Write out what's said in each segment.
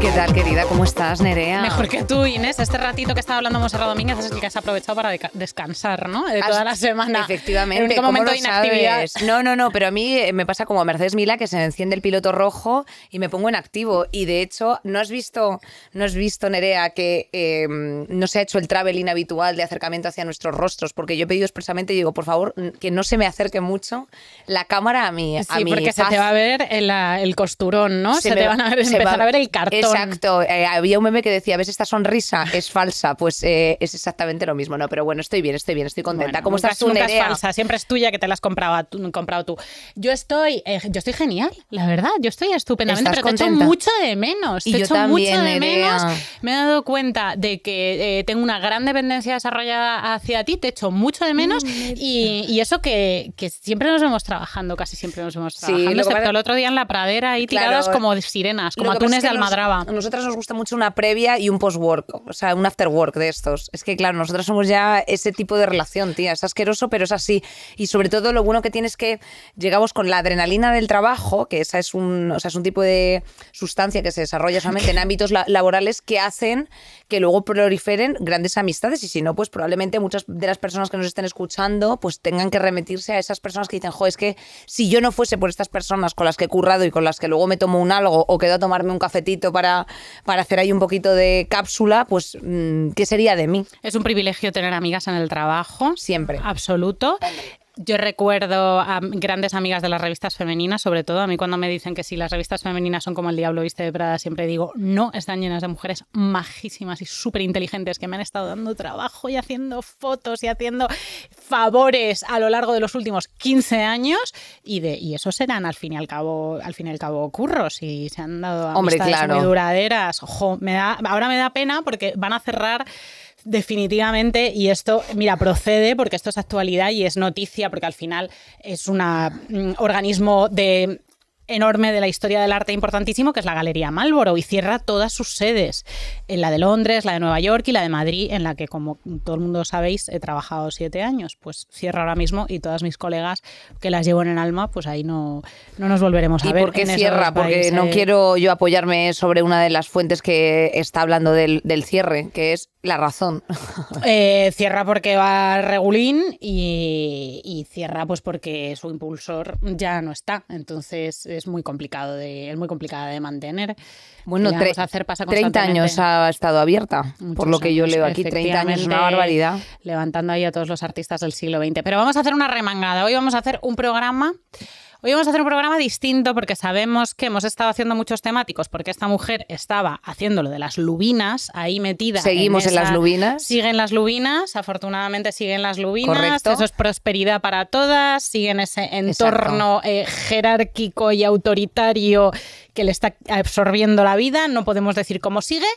¿Qué tal, querida? ¿Cómo estás, Nerea? Mejor que tú, Inés. Este ratito que estaba hablando Monserrat Domínguez es el que has aprovechado para descansar, ¿no? De toda la semana. Efectivamente. En un este momento de No, no, no, pero a mí eh, me pasa como a Mercedes Mila que se enciende el piloto rojo y me pongo en activo. Y de hecho, ¿no has visto, no has visto Nerea, que em, no se ha hecho el travel inhabitual de acercamiento hacia nuestros rostros? Porque yo he pedido expresamente, digo, por favor, que no se me acerque mucho la cámara a mí. Sí, porque se te va a ver el, ah, costurón, ¿no? Se, te van a empezar a ver el cartón. Exacto. Eh, había un meme que decía, ¿ves esta sonrisa? Es falsa. Pues eh, es exactamente lo mismo, ¿no? Pero bueno, estoy bien, estoy bien, estoy contenta. ¿Cómo estás tú, es falsa, siempre es tuya que te la has comprado, tú, Yo estoy, eh, yo estoy genial, la verdad. Yo estoy estupendamente, pero contenta? te echo mucho de menos. te echo mucho de menos. Me he dado cuenta de que tengo una gran dependencia desarrollada hacia ti, te echo mucho de menos. Mm, y, eso que, siempre nos vemos trabajando, casi siempre nos vemos trabajando, excepto el otro día en la pradera ahí claro, tiradas como sirenas, como atunes de Almadraba. A nosotras nos gusta mucho una previa y un post-work, o sea, un after-work de estos. Es que, claro, nosotras somos ya ese tipo de relación, tía. Es asqueroso, pero es así. Y sobre todo lo bueno que tiene es que llegamos con la adrenalina del trabajo, que esa es un, o sea, es un tipo de sustancia que se desarrolla solamente en ámbitos laborales que hacen que luego proliferen grandes amistades. Y si no, pues probablemente muchas de las personas que nos estén escuchando pues tengan que remitirse a esas personas que dicen, jo, es que si yo no fuese por estas personas con las que he currado y con las que luego me tomo un algo o quedo a tomarme un cafetito para para, hacer ahí un poquito de cápsula, pues, mm, ¿qué sería de mí? Es un privilegio tener amigas en el trabajo. Siempre. Absoluto. Yo recuerdo a grandes amigas de las revistas femeninas, sobre todo a mí cuando me dicen que si las revistas femeninas son como el diablo viste de Prada, siempre digo, no, están llenas de mujeres majísimas y súper inteligentes que me han estado dando trabajo y haciendo fotos y haciendo favores a lo largo de los últimos 15 años y de y eso serán al fin y al cabo al fin y al cabo curros y se han dado Hombre, duraderas. Ojo, me da, ahora me da pena porque van a cerrar Definitivamente, y esto, mira, procede porque esto es actualidad y es noticia, porque al final es un mm, organismo de enorme de la historia del arte importantísimo, que es la Galería Marlborough, y cierra todas sus sedes, en eh, la de Londres, la de Nueva York y la de Madrid, en la que, como todo el mundo sabéis, he trabajado siete años. Pues cierra ahora mismo y todas mis colegas que las llevo en el alma, pues ahí no, no nos volveremos a ver. ¿Y por qué cierra? Porque no quiero yo apoyarme sobre una de las fuentes que está hablando del, cierre, que es la razón. Eh, cierra porque va regulín y, y, cierra pues porque su impulsor ya no está. Entonces es muy complicado de, es muy complicada de mantener. Bueno, hacer 30 años ha estado abierta, por lo que yo leo aquí, 30 años es una barbaridad. Levantando ahí a todos los artistas del siglo XX. Pero vamos a hacer una remangada. Hoy vamos a hacer un programa Hoy vamos a hacer un programa distinto porque sabemos que hemos estado haciendo muchos temáticos porque esta mujer estaba haciendo lo de las lubinas, ahí metida. Seguimos en, las lubinas. Siguen las lubinas, afortunadamente siguen las lubinas. Correcto. Eso es prosperidad para todas, siguen ese entorno eh, jerárquico y autoritario que le está absorbiendo la vida. No podemos decir cómo sigue,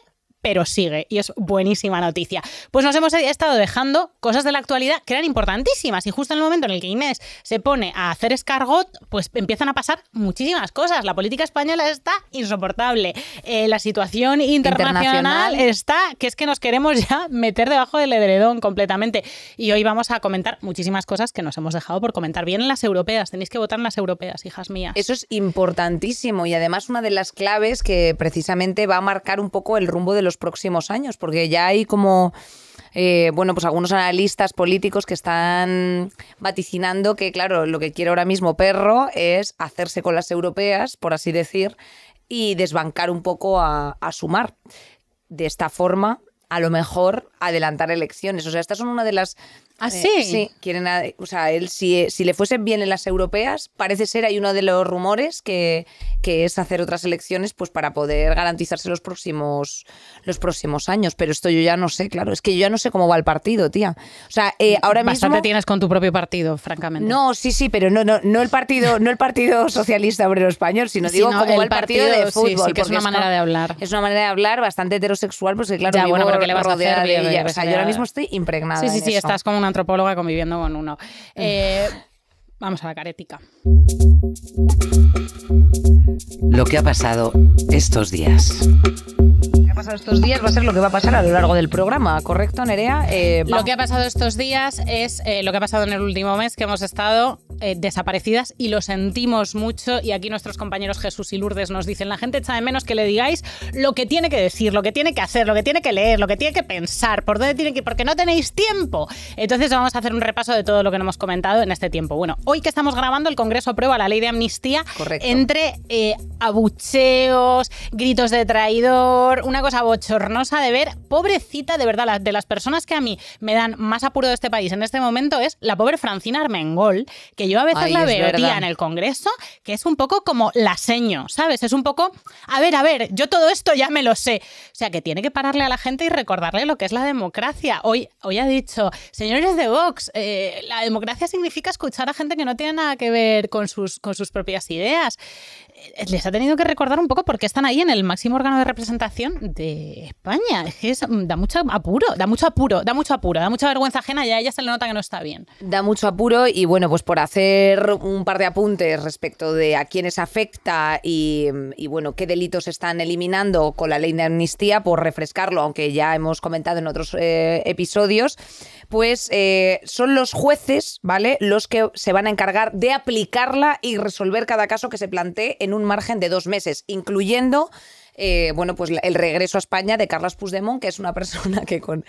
pero sigue y es buenísima noticia. Pues nos hemos estado dejando cosas de la actualidad que eran importantísimas y justo en el momento en el que Inés se pone a hacer escargot, pues empiezan a pasar muchísimas cosas. La política española está insoportable, eh, la situación internacional, está que es que nos queremos ya meter debajo del edredón completamente. Y hoy vamos a comentar muchísimas cosas que nos hemos dejado por comentar. bien las europeas, tenéis que votar en las europeas, hijas mías. Eso es importantísimo y además una de las claves que precisamente va a marcar un poco el rumbo de los los próximos años? Porque ya hay como... Eh, bueno, pues algunos analistas políticos que están vaticinando que, claro, lo que quiere ahora mismo Perro es hacerse con las europeas, por así decir, y desbancar un poco a, a sumar. De esta forma, a lo mejor adelantar elecciones. O sea, estas son una de las ¿Ah, eh, sí? sí, quieren, o sea, él si, le fuesen bien en las europeas, parece ser, hay uno de los rumores que, es hacer otras elecciones pues para poder garantizarse los próximos, los próximos años. Pero esto yo ya no sé, claro, es que yo ya no sé cómo va el partido, tía. O sea, eh, mm, ahora Bastante tienes con tu propio partido, francamente. No, sí, sí, pero no, no, no el partido, no el Partido Socialista Obrero Español, sino, digo como el, partido, de fútbol. es una manera de hablar. Es una manera de hablar bastante heterosexual, porque claro, ya, bueno, pero le a o sea, yo ahora mismo estoy impregnada. Sí, sí, sí, estás como una antropóloga conviviendo con uno. Eh, vamos a la carética. Lo que ha pasado estos días que ha pasado estos días va a ser lo que va a pasar a lo largo del programa, ¿correcto, Nerea? Eh, lo que ha pasado estos días es eh, lo que ha pasado en el último mes, que hemos estado eh, desaparecidas y lo sentimos mucho. Y aquí nuestros compañeros Jesús y Lourdes nos dicen: la gente echa de menos que le digáis lo que tiene que decir, lo que tiene que hacer, lo que tiene que leer, lo que tiene que pensar, por dónde tiene que ir, porque no tenéis tiempo. Entonces, vamos a hacer un repaso de todo lo que no hemos comentado en este tiempo. Bueno, hoy que estamos grabando, el Congreso aprueba la ley de amnistía entre abucheos, gritos de traidor, una cosa cosa bochornosa de ver, pobrecita de verdad, de las personas que a mí me dan más apuro de este país en este momento es la pobre Francina Armengol, que yo a veces la veo, tía, en el Congreso, que es un poco como la seño, ¿sabes? Es un poco, a ver, a ver, yo todo esto ya me lo sé. O sea, que tiene que pararle a la gente y recordarle lo que es la democracia. Hoy, hoy ha dicho, señores de Vox, eh, la democracia significa escuchar a gente que no tiene nada que ver con sus, con sus propias ideas. Eh, les ha tenido que recordar un poco porque están ahí en el máximo órgano de representación de España. Es, mm, da mucho apuro, da mucho apuro, da mucho apuro, da mucha vergüenza ajena y a ella se le nota que no está bien. Da mucho apuro y bueno, pues por hacer un par de apuntes respecto de a quiénes afecta y, bueno, qué delitos están eliminando con la ley de amnistía, por refrescarlo, aunque ya hemos comentado en otros eh, episodios, pues eh, son los jueces, ¿vale? Los que se van a encargar de aplicarla y resolver cada caso que se plantee en un margen de dos meses, incluyendo eh, bueno, pues el regreso a España de Carlos Puigdemont, que es una persona que con,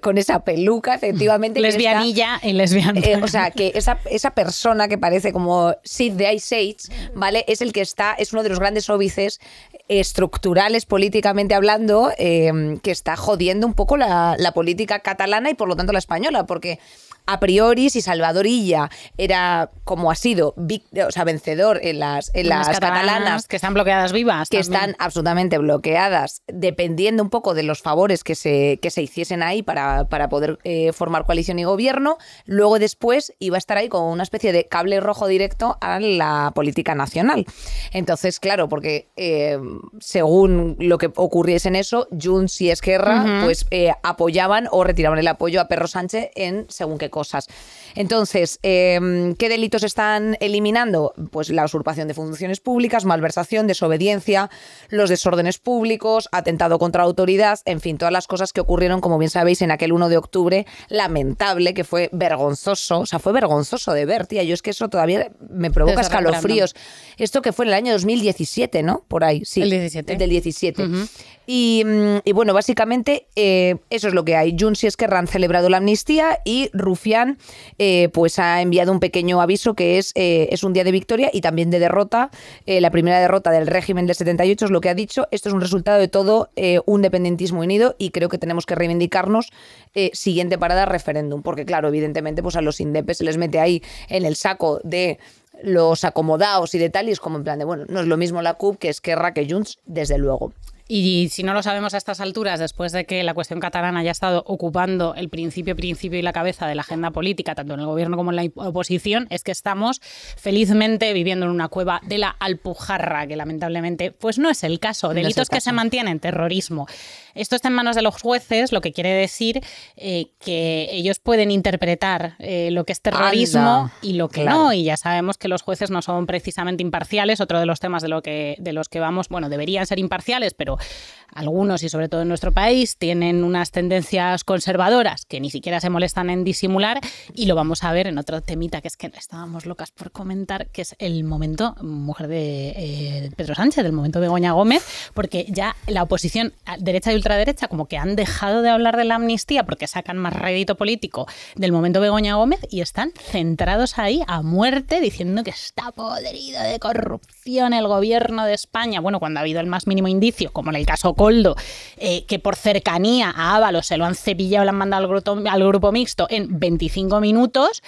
con, esa peluca, efectivamente. Lesbianilla y lesbiana. Eh, o sea, que esa, esa, persona que parece como Sid de Ice Age, ¿vale? Es el que está, es uno de los grandes óbices estructurales políticamente hablando, eh, que está jodiendo un poco la, la política catalana y por lo tanto la española, porque a priori, si Salvadorilla era como ha sido, o vencedor en las, catalanas, Que están bloqueadas vivas. Que están absolutamente bloqueadas, dependiendo un poco de los favores que se, que se hiciesen ahí para, para poder eh, formar coalición y gobierno. Luego después iba a estar ahí como una especie de cable rojo directo a la política nacional. Entonces, claro, porque eh, según lo que ocurriese en eso, Junts y Esquerra pues eh, apoyaban o retiraban el apoyo a Perro Sánchez en según qué cosas. Entonces, em, ¿qué delitos están eliminando? Pues la usurpación de funciones públicas, malversación, desobediencia, los desórdenes públicos, atentado contra autoridad, en fin, todas las cosas que ocurrieron, como bien sabéis, en aquel 1 de octubre, lamentable, que fue vergonzoso, o sea, fue vergonzoso de ver, tía, yo es que eso todavía me provoca escalofríos. Esto que fue en el año 2017, ¿no? Por ahí, sí. El 17. El del 17. Mm, y, bueno, básicamente eh, eso es lo que hay. Junts y Esquerra han celebrado la amnistía y Rufián eh, pues ha enviado un pequeño aviso que es, eh, es un día de victoria y también de derrota. la primera derrota del régimen del 78 es lo que ha dicho. Esto es un resultado de todo un dependentismo unido y creo que tenemos que reivindicarnos. siguiente parada, referéndum. Porque claro, evidentemente pues a los indepes se les mete ahí en el saco de los acomodados y de tal, y es como en plan de, bueno, no es lo mismo la CUP que Esquerra que Junts, desde luego. Y si no lo sabemos a estas alturas, después de que la cuestión catalana haya estado ocupando el principio, principio y la cabeza de la agenda política, tanto en el gobierno como en la oposición, es que estamos felizmente viviendo en una cueva de la alpujarra, que lamentablemente pues no es el caso. Delitos que se mantienen, terrorismo. Esto está en manos de los jueces, lo que quiere decir eh, que ellos pueden interpretar eh, lo que es terrorismo y lo que no. Y ya sabemos que los jueces no son precisamente imparciales. Otro de los temas de, lo que, de los que vamos, bueno, deberían ser imparciales, pero ど、algunos y sobre todo en nuestro país tienen unas tendencias conservadoras que ni siquiera se molestan en disimular y lo vamos a ver en otro temita que es que estábamos locas por comentar, que es el momento, mujer de eh, Pedro Sánchez, del momento Begoña Gómez, porque ya la oposición derecha y ultraderecha como que han dejado de hablar de la amnistía porque sacan más rédito político del momento Begoña Gómez y están centrados ahí a muerte diciendo que está podrido de corrupción el gobierno de España. Bueno, cuando ha habido el más mínimo indicio, como en el caso eh, que por cercanía a Ábalos se lo han cepillado, lo han mandado al al grupo mixto en 25 minutos,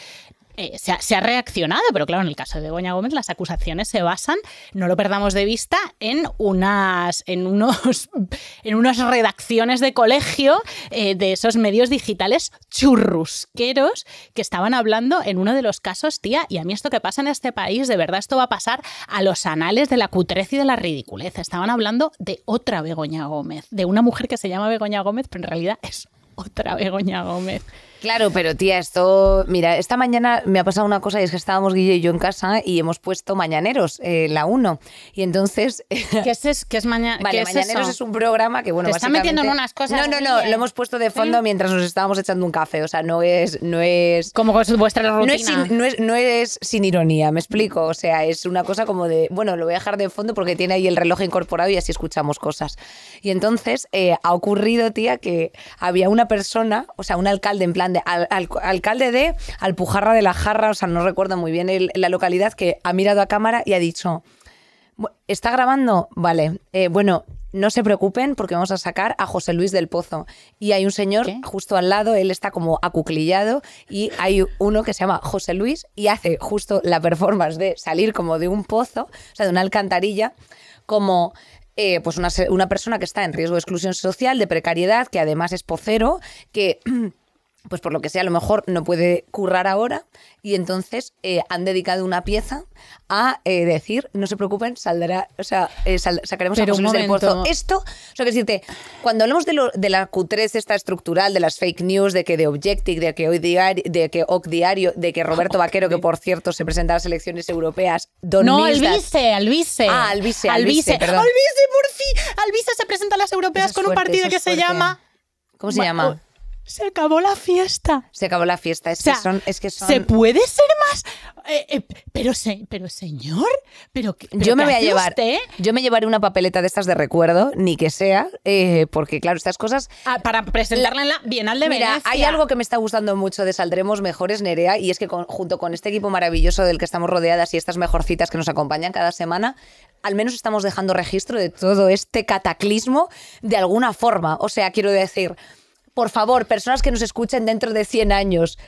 eh, se, ha, reaccionado, pero claro, en el caso de Begoña Gómez las acusaciones se basan, no lo perdamos de vista, en unas, en unos, en unas redacciones de colegio eh, de esos medios digitales churrusqueros que estaban hablando en uno de los casos, tía, y a mí esto que pasa en este país, de verdad esto va a pasar a los anales de la cutrez y de la ridiculez. Estaban hablando de otra Begoña Gómez, de una mujer que se llama Begoña Gómez, pero en realidad es otra Begoña Gómez. Claro, pero tía, esto. Mira, esta mañana me ha pasado una cosa y es que estábamos Guille y yo en casa y hemos puesto Mañaneros, eh, la 1. Y entonces. ¿Qué es, ¿Qué es, vale, Mañaneros? es un programa que, bueno, Te está metiendo en unas cosas. No, no, no, lo hemos puesto de fondo mientras nos estábamos echando un café. O sea, no es. No es como con vuestra rutina. No es, sin, no, es, no es sin ironía, me explico. O sea, es una cosa como de. Bueno, lo voy a dejar de fondo porque tiene ahí el reloj incorporado y así escuchamos cosas. Y entonces eh, ha ocurrido, tía, que había una persona, o sea, un alcalde en plan alcalde de Alpujarra de la Jarra, o sea, no recuerdo muy bien la localidad, que ha mirado a cámara y ha dicho, ¿está grabando? Vale, eh, bueno, no se preocupen porque vamos a sacar a José Luis del Pozo. Y hay un señor justo al lado, él está como acuclillado y hay uno que se llama José Luis y hace justo la performance de salir como de un pozo, o sea, de una alcantarilla, como... Eh, pues una, una persona que está en riesgo de exclusión social, de precariedad, que además es pocero, que pues por lo que sea, a lo mejor no puede currar ahora y entonces eh, han dedicado una pieza a eh, decir, no se preocupen, saldrá, o sea, eh, sacaremos a Esto, o sea, que decirte, cuando hablamos de, de la Q3 esta estructural, de las fake news, de que de Objective, de que hoy diario, de que OC Diario, de que Roberto Vaquero, que por cierto se presenta a las elecciones europeas, No, Alvise, Alvise. Ah, Alvise, Alvise, por fin. Alvise se presenta a las europeas con un partido que se llama... ¿Cómo se llama? se acabó la fiesta. Se acabó la fiesta. Es, que, son, es que ¿Se puede ser más? Eh, eh, pero, pero señor, pero, yo me voy a llevar, yo me llevaré una papeleta de estas de recuerdo, ni que sea, eh, porque claro estas cosas ah, para presentarla en la Bienal de Mira, hay algo que me está gustando mucho de saldremos mejores Nerea y es que junto con este equipo maravilloso del que estamos rodeadas y estas mejorcitas que nos acompañan cada semana, al menos estamos dejando registro de todo este cataclismo de alguna forma. O sea, quiero decir por favor, personas que nos escuchen dentro de 100 años,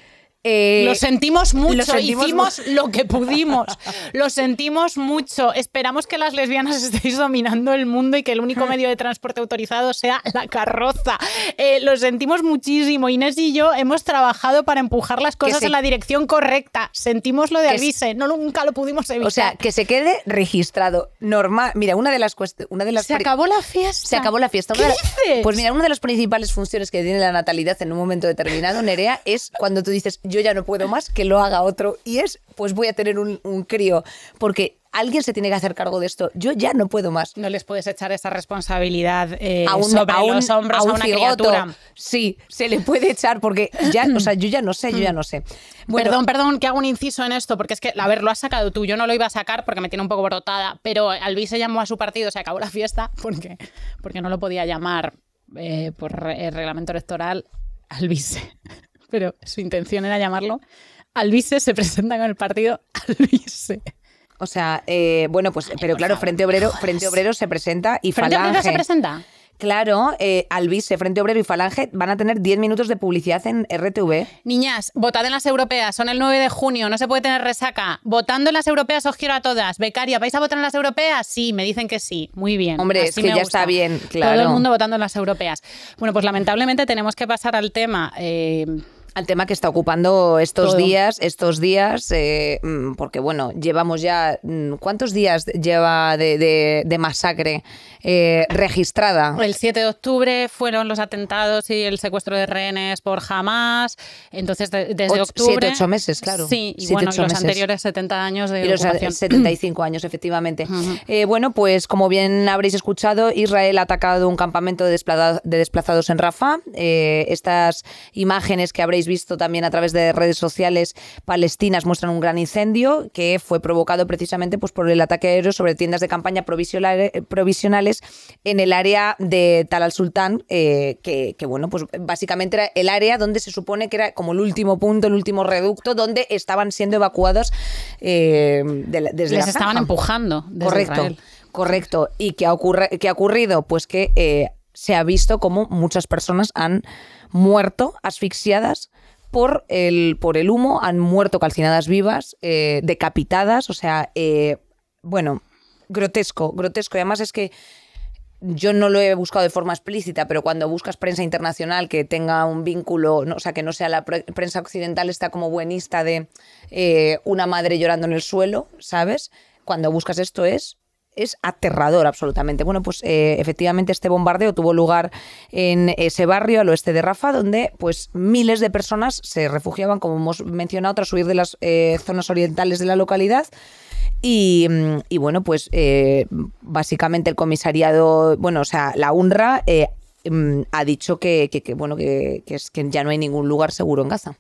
eh, lo sentimos mucho, hicimos lo que pudimos, lo sentimos mucho. Esperamos que las lesbianas estéis dominando el mundo y que el único medio de transporte autorizado sea la carroza. Eh, lo sentimos muchísimo. Inés y yo hemos trabajado para empujar las cosas en la dirección correcta. Sentimos lo de Avise, no nunca lo pudimos evitar. O sea, que se quede registrado. Normal. Mira, una de las una de las se acabó la fiesta. Se acabó la fiesta. ¿Qué Dices? Pues mira, una de las principales funciones que tiene la natalidad en un momento determinado, Nerea, es cuando tú dices, yo ya no puedo más, que lo haga otro. Y es, pues voy a tener un, crío, porque alguien se tiene que hacer cargo de esto. Yo ya no puedo más. No les puedes echar esa responsabilidad eh, a un, sobre a a, una criatura. Sí, se le puede echar porque ya, o sea, yo ya no sé, yo ya no sé. Mm. perdón, perdón, que hago un inciso en esto porque es que, a ver, lo has sacado tú. Yo no lo iba a sacar porque me tiene un poco brotada, pero Albi se llamó a su partido, se acabó la fiesta porque, porque no lo podía llamar eh, por el eh, reglamento electoral. Albi pero su intención era llamarlo Alvise se presenta con el partido Alvise. O sea, eh, bueno, pues, pero claro, Frente Obrero, Frente Obrero se presenta y Frente Obrero se presenta. Claro, eh, Frente Obrero y Falange van a tener 10 minutos de publicidad en RTV. Niñas, votad en las europeas, son el 9 de junio, no se puede tener resaca. Votando en las europeas os quiero a todas. Becaria, ¿vais a votar en las europeas? Sí, me dicen que sí. Muy bien. Hombre, es que ya está bien, claro. Todo el mundo votando en las europeas. Bueno, pues lamentablemente tenemos que pasar al tema. Eh, al tema que está ocupando estos días, estos días, eh, mm, porque bueno, llevamos ya, mm, ¿cuántos días lleva de, masacre eh, registrada? El 7 de octubre fueron los atentados y el secuestro de rehenes por Hamas, entonces desde octubre... Siete, ocho meses, claro. Sí, y bueno, los anteriores 70 años de y 75 años, efectivamente. Eh, bueno, pues como bien habréis escuchado, Israel ha atacado un campamento de desplazados en Rafa. estas imágenes que habréis visto también a través de redes sociales palestinas, muestran un gran incendio que fue provocado precisamente pues, por el ataque aéreo sobre tiendas de campaña provisionales en el área de Tal al-Sultán, eh, que, bueno, pues básicamente era el área donde se supone que era como el último punto, el último reducto, donde estaban siendo evacuados eh, Les estaban empujando. Correcto. Correcto. ¿Y qué ha, qué ha ocurrido? Pues que eh, se ha visto como muchas personas han muerto asfixiadas por el, por el humo, han muerto calcinadas vivas, eh, decapitadas, o sea, eh, bueno, grotesco, grotesco. Y además es que yo no lo he buscado de forma explícita, pero cuando buscas prensa internacional que tenga un vínculo, no, o sea, que no sea la prensa occidental, está como buenista de eh, una madre llorando en el suelo, ¿sabes? Cuando buscas esto es es aterrador absolutamente. Bueno, pues eh, efectivamente este bombardeo tuvo lugar en ese barrio al oeste de Rafa, donde pues miles de personas se refugiaban, como hemos mencionado, tras huir de las eh, zonas orientales de la localidad. Y, mm, bueno, pues eh, básicamente el comisariado, bueno, o sea, la UNRWA mm, ha dicho que, bueno, es, que ya no hay ningún lugar seguro en Gaza.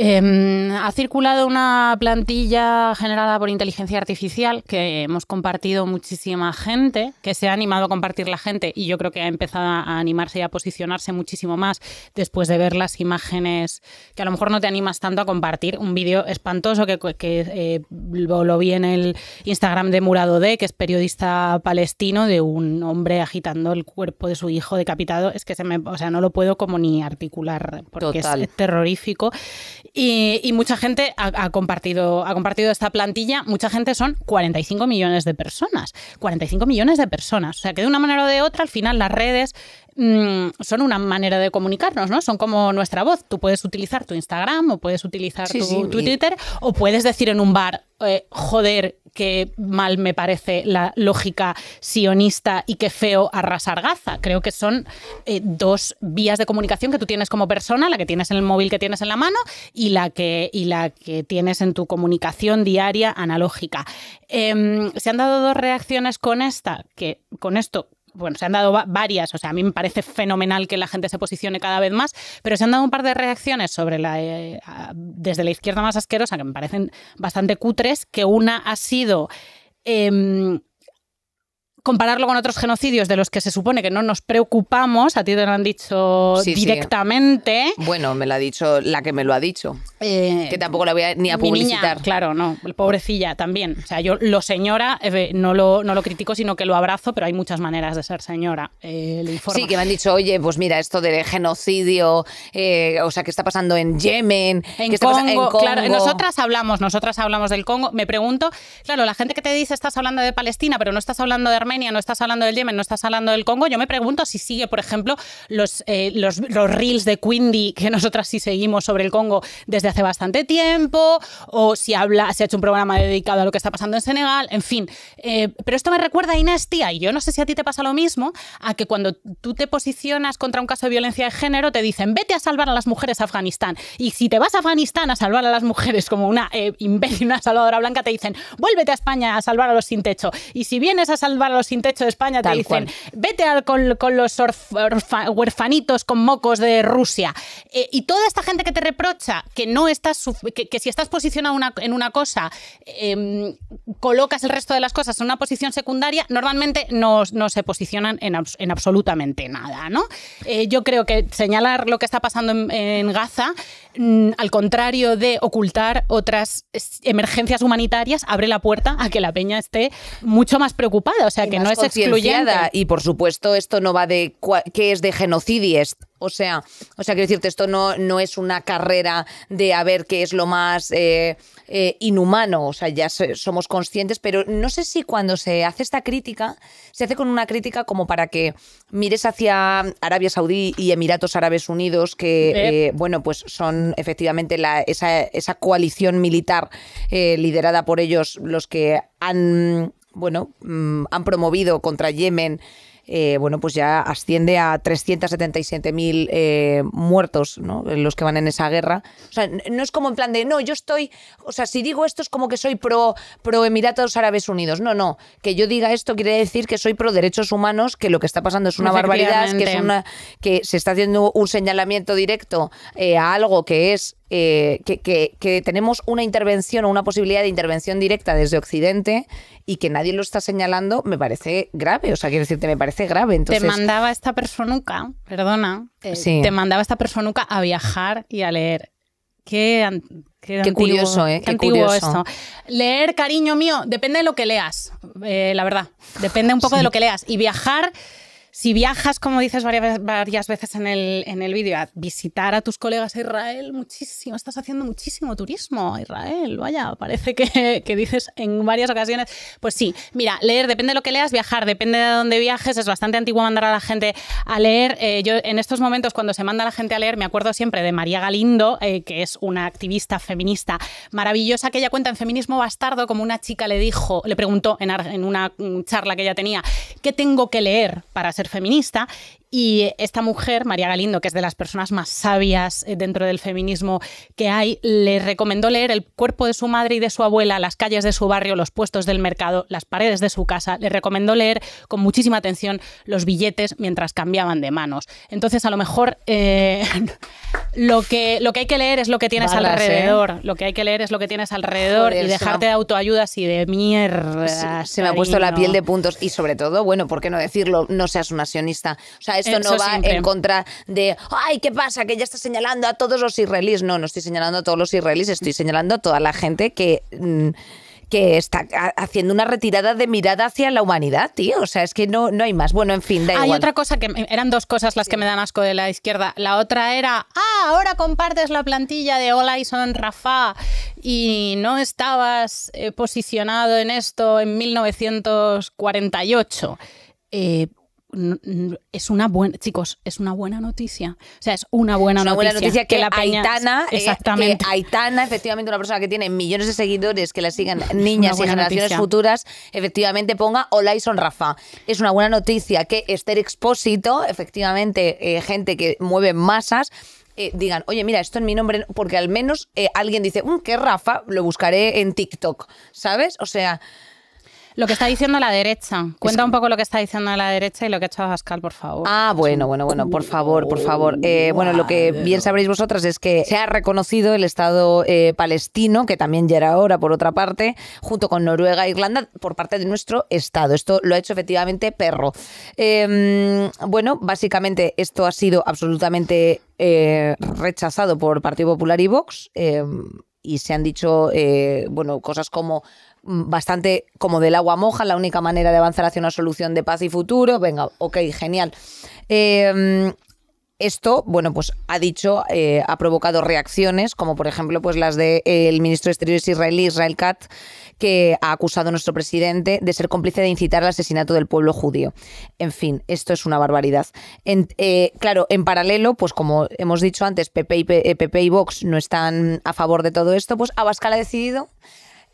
Em, ha circulado una plantilla generada por inteligencia artificial que hemos compartido muchísima gente, que se ha animado a compartir la gente y yo creo que ha empezado a animarse y a posicionarse muchísimo más después de ver las imágenes que a lo mejor no te animas tanto a compartir. Un vídeo espantoso que, eh, lo, vi en el Instagram de Murado D, que es periodista palestino, de un hombre agitando el cuerpo de su hijo decapitado. Es que se me, o sea, no lo puedo como ni articular porque es terrorífico y, mucha gente ha, compartido, ha compartido esta plantilla. Mucha gente son 45 millones de personas. 45 millones de personas. O sea que de una manera o de otra, al final las redes Mm, son una manera de comunicarnos, ¿no? Son como nuestra voz. Tú puedes utilizar tu Instagram o puedes utilizar tu, Twitter o puedes decir en un bar, eh, joder, qué mal me parece la lógica sionista y qué feo arrasar Gaza. Creo que son eh, dos vías de comunicación que tú tienes como persona, la que tienes en el móvil que tienes en la mano y la que, y la que tienes en tu comunicación diaria analógica. Em, se han dado dos reacciones con esta, que con esto bueno, se han dado varias, o sea, a mí me parece fenomenal que la gente se posicione cada vez más, pero se han dado un par de reacciones sobre la, eh, desde la izquierda más asquerosa, que me parecen bastante cutres, que una ha sido... Em, compararlo con otros genocidios de los que se supone que no nos preocupamos, a ti te lo han dicho directamente. Bueno, me lo ha dicho la que me lo ha dicho. Eh, que tampoco la voy a, ni a publicitar. claro, no, pobrecilla también. O sea, yo lo señora, eh, no, lo, no lo critico, sino que lo abrazo, pero hay muchas maneras de ser señora. Eh, sí, que me han dicho, oye, pues mira, esto de genocidio, o sea, ¿qué está pasando en Yemen? En, ¿qué Congo, en Congo? nosotras hablamos, nosotras hablamos del Congo. Me pregunto, claro, la gente que te dice estás hablando de Palestina, pero no estás hablando de Armenia, no estás hablando del Yemen, no estás hablando del Congo, yo me pregunto si sigue, por ejemplo, los, eh, los, reels de Quindy que nosotras sí seguimos sobre el Congo desde hace bastante tiempo, o si habla, se ha hecho un programa dedicado a lo que está pasando en Senegal, en fin. Eh, pero esto me recuerda a Inés y yo no sé si a ti te pasa lo mismo, a que cuando tú te posicionas contra un caso de violencia de género, te dicen, vete a salvar a las mujeres a Afganistán. Y si te vas a Afganistán a salvar a las mujeres como una eh, imbécil, una salvadora blanca, te dicen, vuélvete a España a salvar a los sin techo. Y si vienes a salvar a sin techo de España te dicen, vete al, con, los huerfanitos con mocos de Rusia. Eh, y toda esta gente que te reprocha que no estás, que, si estás posicionado en una cosa, em, colocas el resto de las cosas en una posición secundaria, normalmente no, se posicionan en, absolutamente nada, ¿no? Eh, yo creo que señalar lo que está pasando en, Gaza, mm, al contrario de ocultar otras emergencias humanitarias, abre la puerta a que la peña esté mucho más preocupada. O sea, que no es excluyente. Y por supuesto, esto no va de qué es de genocidies. O sea, o sea, quiero decirte, esto no, no es una carrera de a ver qué es lo más eh, eh, inhumano. O sea, ya somos conscientes, pero no sé si cuando se hace esta crítica, se hace con una crítica como para que mires hacia Arabia Saudí y Emiratos Árabes Unidos, que, eh, bueno, pues son efectivamente la, esa, esa coalición militar liderada por ellos los que han bueno, mm, han promovido contra Yemen. Eh, bueno, pues ya asciende a 377.000 eh, muertos, ¿no? Los que van en esa guerra. O sea, no es como en plan de, no, yo estoy, o sea, si digo esto es como que soy pro, pro Emiratos Árabes Unidos. No, no, que yo diga esto quiere decir que soy pro derechos humanos, que lo que está pasando es una barbaridad, que, se está haciendo un señalamiento directo eh, a algo que es eh, que, tenemos una intervención o una posibilidad de intervención directa desde Occidente y que nadie lo está señalando, me parece grave. O sea, quiero decirte, me parece grave. Entonces, te mandaba esta personuca, perdona, te mandaba esta personuca a viajar y a leer. Qué, qué, curioso, ¿eh? Qué, curioso. Leer, cariño mío, depende de lo que leas, eh, la verdad. Depende un poco de lo que leas. Y viajar si viajas, como dices varias, veces en el, en el vídeo, a visitar a tus colegas a Israel, muchísimo, estás haciendo muchísimo turismo a Israel, vaya, parece que, dices en varias ocasiones, pues sí, mira, leer depende de lo que leas, viajar depende de dónde viajes, es bastante antiguo mandar a la gente a leer. Eh, yo en estos momentos cuando se manda a la gente a leer me acuerdo siempre de María Galindo, eh, que es una activista feminista maravillosa, que ella cuenta en Feminismo Bastardo como una chica le dijo, le preguntó en, una mm, charla que ella tenía, ¿qué tengo que leer para ser feminista. Y esta mujer, María Galindo, que es de las personas más sabias eh, dentro del feminismo que hay, le recomendó leer el cuerpo de su madre y de su abuela, las calles de su barrio, los puestos del mercado, las paredes de su casa. Le recomendó leer con muchísima atención los billetes mientras cambiaban de manos. Entonces, a lo mejor eh, lo, que, lo que hay que leer es lo que tienes ¿eh? alrededor. Lo que hay que leer es lo que tienes alrededor y dejarte de autoayudas y de mierda. Se, se me ha puesto la piel de puntos y sobre todo, bueno, ¿por qué no decirlo? No seas un sionista. O sea, esto no va en contra de, ay, ¿qué pasa? Que ya está señalando a todos los israelíes. No, no estoy señalando a todos los israelíes, estoy señalando a toda la gente que... Mm, que está haciendo una retirada de mirada hacia la humanidad, tío. O sea, es que no, no hay más. Bueno, en fin, da hay igual. Hay otra cosa que eran dos cosas las que me dan asco de la izquierda. La otra era, ah, ahora compartes la plantilla de Hola y son Rafa y no estabas eh, posicionado en esto en 1948. Eh, es una buena, chicos, es una buena noticia. O sea, es una buena una noticia. buena noticia que, la peña, eh, Aitana, efectivamente, una persona que tiene millones de seguidores, que la sigan niñas y generaciones futuras, efectivamente ponga Hola y son Rafa. Es una buena noticia que Esther Expósito, efectivamente, eh, gente que mueve masas, eh, digan, oye, mira, esto en mi nombre, porque al menos alguien dice, un mm, que Rafa, lo buscaré en TikTok, ¿sabes? O sea, lo que está diciendo la derecha. Cuenta un poco lo que está diciendo la derecha y lo que ha hecho Pascal, por favor. Ah, bueno, bueno, bueno, por favor, por favor. Eh, bueno, lo que bien sabréis vosotras es que se ha reconocido el Estado eh, palestino, que también ya era ahora, por otra parte, junto con Noruega e Irlanda, por parte de nuestro Estado. Esto lo ha hecho efectivamente Perro. Em, bueno, básicamente esto ha sido absolutamente eh, rechazado por Partido Popular y Vox em, y se han dicho bueno cosas como Mm, bastante como del agua moja, la única manera de avanzar hacia una solución de paz y futuro. Venga, ok, genial. Em, esto, bueno, pues ha dicho, eh, ha provocado reacciones, como por ejemplo, pues las del de, eh, el ministro de Exteriores israelí, Israel Kat, que ha acusado a nuestro presidente de ser cómplice de incitar al asesinato del pueblo judío. En fin, esto es una barbaridad. Eh, claro, en paralelo, pues como hemos dicho antes, PP y, PP y Vox no están a favor de todo esto, pues Abascal ha decidido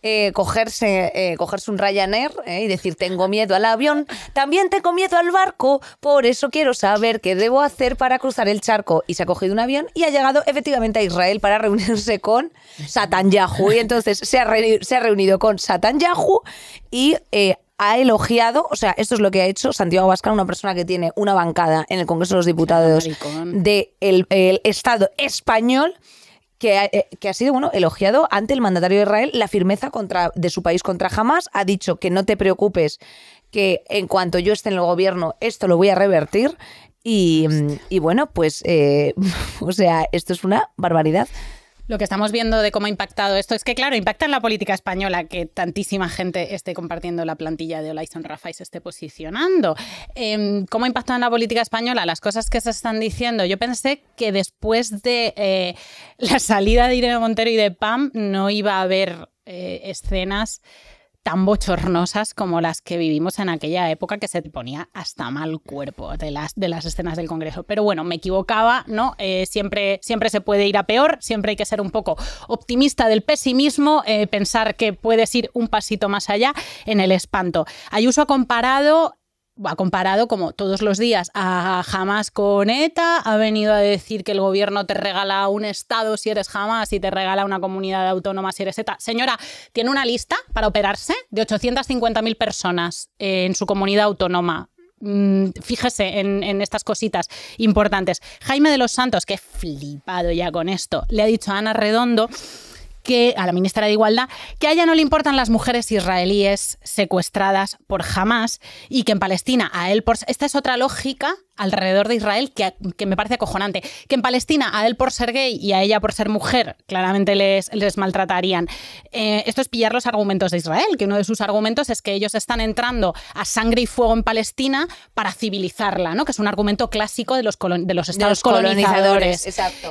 eh, cogerse, eh, cogerse un Ryanair eh, y decir tengo miedo al avión, también tengo miedo al barco, por eso quiero saber qué debo hacer para cruzar el charco. Y se ha cogido un avión y ha llegado efectivamente a Israel para reunirse con Satan Yahu. Y entonces se ha, reunido con Satan Yahu y ha elogiado, o sea, esto es lo que ha hecho Santiago Abascal, una persona que tiene una bancada en el Congreso de los Diputados del de el Estado español. Eh, que ha, sido bueno, elogiado ante el mandatario de Israel la firmeza contra, de su país contra Hamas. Ha dicho que no te preocupes, que en cuanto yo esté en el gobierno, esto lo voy a revertir. Y, mm, bueno, pues, eh, o sea, esto es una barbaridad lo que estamos viendo de cómo ha impactado esto es que, claro, impacta en la política española que tantísima gente esté compartiendo la plantilla de Olaison Rafa y se esté posicionando. Em, ¿Cómo ha impactado en la política española las cosas que se están diciendo? Yo pensé que después de eh, la salida de Irene Montero y de PAM no iba a haber eh, escenas tan bochornosas como las que vivimos en aquella época que se te ponía hasta mal cuerpo de las, de las escenas del Congreso. Pero bueno, me equivocaba, ¿no? Eh, siempre, siempre se puede ir a peor, siempre hay que ser un poco optimista del pesimismo, eh, pensar que puedes ir un pasito más allá en el espanto. Ayuso ha comparado ha comparado como todos los días a jamás con ETA, ha venido a decir que el gobierno te regala un estado si eres jamás y te regala una comunidad autónoma si eres ETA. Señora, tiene una lista para operarse de 850.000 personas en su comunidad autónoma. Mm, fíjese en, en estas cositas importantes. Jaime de los Santos, que flipado ya con esto, le ha dicho a Ana Redondo que, a la ministra de Igualdad, que a ella no le importan las mujeres israelíes secuestradas por Hamas y que en Palestina a él por... Esta es otra lógica alrededor de Israel que, que, me parece acojonante. Que en Palestina a él por ser gay y a ella por ser mujer claramente les, les maltratarían. Eh, esto es pillar los argumentos de Israel, que uno de sus argumentos es que ellos están entrando a sangre y fuego en Palestina para civilizarla, ¿no? que es un argumento clásico de los, de los estados colonizadores.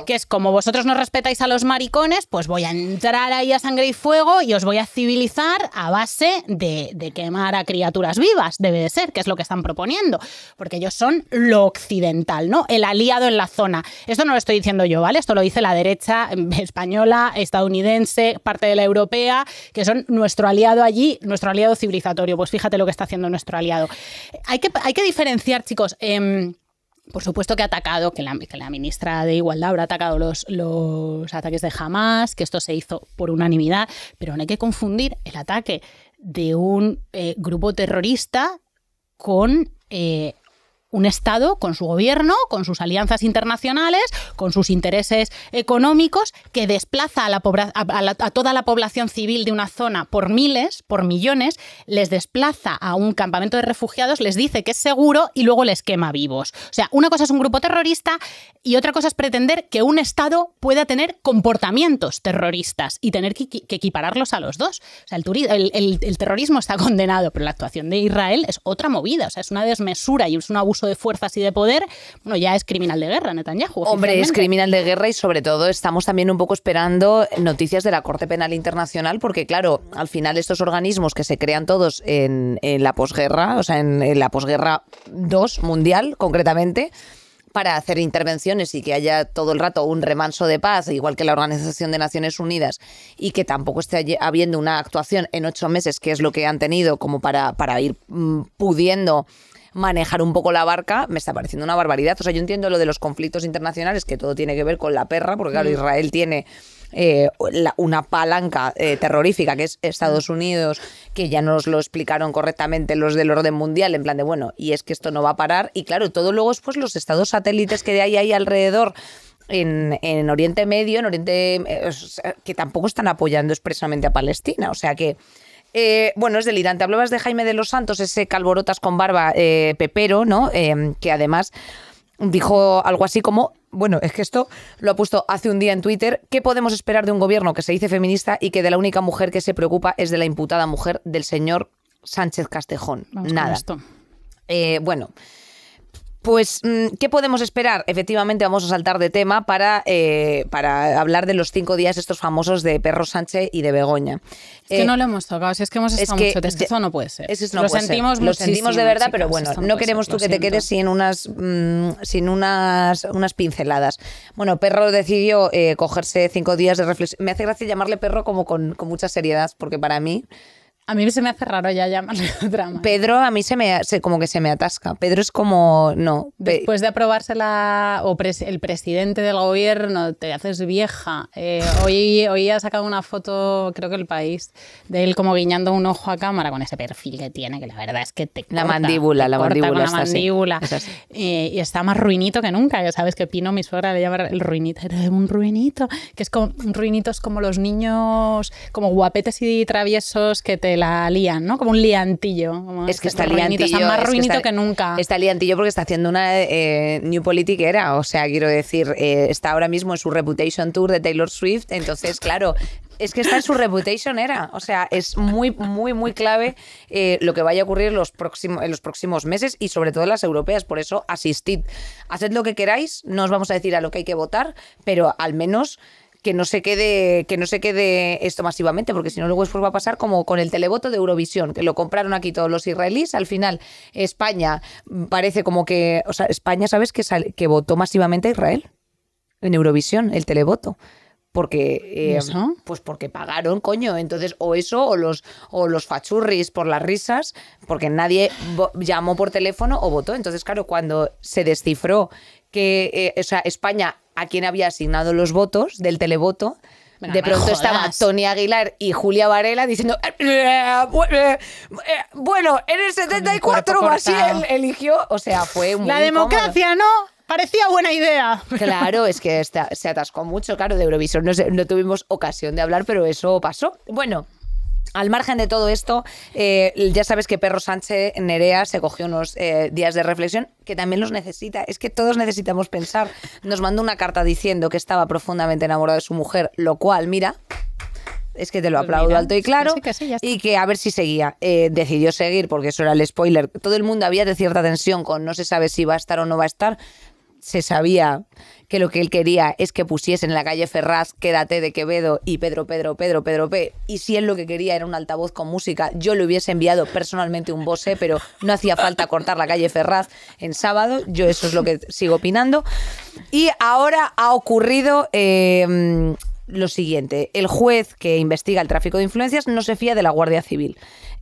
Que es como vosotros no respetáis a los maricones, pues voy a entrar ahí a sangre y fuego y os voy a civilizar a base de, de quemar a criaturas vivas, debe de ser, que es lo que están proponiendo, porque ellos son los occidental, ¿no? El aliado en la zona. Esto no lo estoy diciendo yo, ¿vale? Esto lo dice la derecha española, estadounidense, parte de la europea, que son nuestro aliado allí, nuestro aliado civilizatorio. Pues fíjate lo que está haciendo nuestro aliado. Hay que, hay que diferenciar, chicos. Em, por supuesto que ha atacado, que la, ministra de Igualdad habrá atacado los, los ataques de Hamas, que esto se hizo por unanimidad, pero no hay que confundir el ataque de un eh, grupo terrorista con eh, un Estado con su gobierno, con sus alianzas internacionales, con sus intereses económicos, que desplaza a, la a, toda la población civil de una zona por miles, por millones, les desplaza a un campamento de refugiados, les dice que es seguro y luego les quema vivos. O sea, una cosa es un grupo terrorista y otra cosa es pretender que un Estado pueda tener comportamientos terroristas y tener que, equipararlos a los dos. O sea, el, el terrorismo está condenado, pero la actuación de Israel es otra movida, o sea, es una desmesura y es un abuso de fuerzas y de poder, bueno, ya es criminal de guerra, Netanyahu. Hombre, es criminal de guerra y sobre todo estamos también un poco esperando noticias de la Corte Penal Internacional, porque claro, al final estos organismos que se crean todos en, la posguerra, o sea, en, la posguerra 2 mundial concretamente, para hacer intervenciones y que haya todo el rato un remanso de paz, igual que la Organización de Naciones Unidas, y que tampoco esté habiendo una actuación en ocho meses, que es lo que han tenido como para, para ir mm, pudiendo manejar un poco la barca, me está pareciendo una barbaridad. O sea, yo entiendo lo de los conflictos internacionales, que todo tiene que ver con la perra, porque claro, mm. Israel tiene eh, una palanca eh, terrorífica que es Estados mm. Unidos, que ya nos lo explicaron correctamente los del orden mundial, en plan de, bueno, y es que esto no va a parar. Y claro, todo luego es pues, los estados satélites que de ahí hay alrededor. En, Oriente Medio, en Oriente, eh, que tampoco están apoyando expresamente a Palestina. O sea que eh, bueno, es delirante. Hablabas de Jaime de los Santos, ese calborotas con barba eh, pepero, ¿no? Em, que además dijo algo así como, bueno, es que esto lo ha puesto hace un día en Twitter, ¿qué podemos esperar de un gobierno que se dice feminista y que de la única mujer que se preocupa es de la imputada mujer del señor Sánchez Castejón? Nada. Eh, bueno. Pues, mm, ¿qué podemos esperar? Efectivamente, vamos a saltar de tema para, eh, para hablar de los cinco días estos famosos de Perro Sánchez y de Begoña. Es que no eh, lo hemos tocado, si es que hemos estado mucho, no puede ser. lo sentimos Lo sentimos de verdad, pero bueno, no, queremos tú que te quedes sin unas, mm, sin unas, unas pinceladas. Bueno, Perro decidió eh, cogerse cinco días de reflexión. Me hace gracia llamarle Perro como con, con mucha seriedad, porque para mí... A mí se me hace raro ya llamarle drama. Pedro a mí se me se, como que se me atasca. Pedro es como no. Después de aprobarse el presidente del gobierno te haces vieja. Eh, hoy hoy ha sacado una foto, creo que el país de él como guiñando un ojo a cámara con ese perfil que tiene, que la verdad es que te la mandíbula, la mandíbula, con la mandíbula. y está más ruinito que nunca. Ya sabes que Pino, mi suegra le llama el ruinito, era un ruinito, que es como un ruinito es como los niños como guapetes y traviesos que te la lian ¿no? Como un liantillo. es que este está liantillo. está más ruinito que, nunca. Está liantillo porque está haciendo una eh, New Politic era, o sea, quiero decir, eh, está ahora mismo en su Reputation Tour de Taylor Swift, entonces, claro, es que está en su reputation era. O sea, es muy, muy, muy clave eh, lo que vaya a ocurrir los próximos en los próximos meses y sobre todo en las europeas. Por eso asistid. Haced lo que queráis, no os vamos a decir a lo que hay que votar, pero al menos que no se quede, que no se quede esto masivamente, porque si no luego después va a pasar como con el televoto de Eurovisión, que lo compraron aquí todos los israelíes, al final España mm, parece como que, o sea, España sabes que, que votó masivamente a Israel en Eurovisión, el televoto porque eh, pues porque pagaron coño entonces o eso o los o los fachurris por las risas porque nadie llamó por teléfono o votó entonces claro cuando se descifró que eh, o sea España a quien había asignado los votos del televoto de pronto estaba Tony Aguilar y Julia Varela diciendo eh, bueno en el 74 así eligió o sea fue muy la democracia no parecía buena idea. Claro, es que se atascó mucho, claro, de Eurovisión. No, no tuvimos ocasión de hablar, pero eso pasó. Bueno, al margen de todo esto, eh, ya sabes que Perro Sánchez Nerea se cogió unos eh, días de reflexión que también los necesita. Es que todos necesitamos pensar. Nos mandó una carta diciendo que estaba profundamente enamorado de su mujer, lo cual, mira, es que te lo pues aplaudo alto y claro. y que a ver si seguía. Eh, decidió seguir porque eso era el spoiler. Todo el mundo había de cierta tensión con no se sabe si va a estar o no va a estar, se sabía que lo que él quería es que pusiesen en la calle Ferraz, quédate de Quevedo y Pedro, Pedro, Pedro, Pedro P. Y si él lo que quería era un altavoz con música, yo le hubiese enviado personalmente un bose, pero no hacía falta cortar la calle Ferraz en sábado. Yo eso es lo que sigo opinando. Y ahora ha ocurrido. Eh, lo siguiente, el juez que investiga el tráfico de influencias no se fía de la Guardia Civil.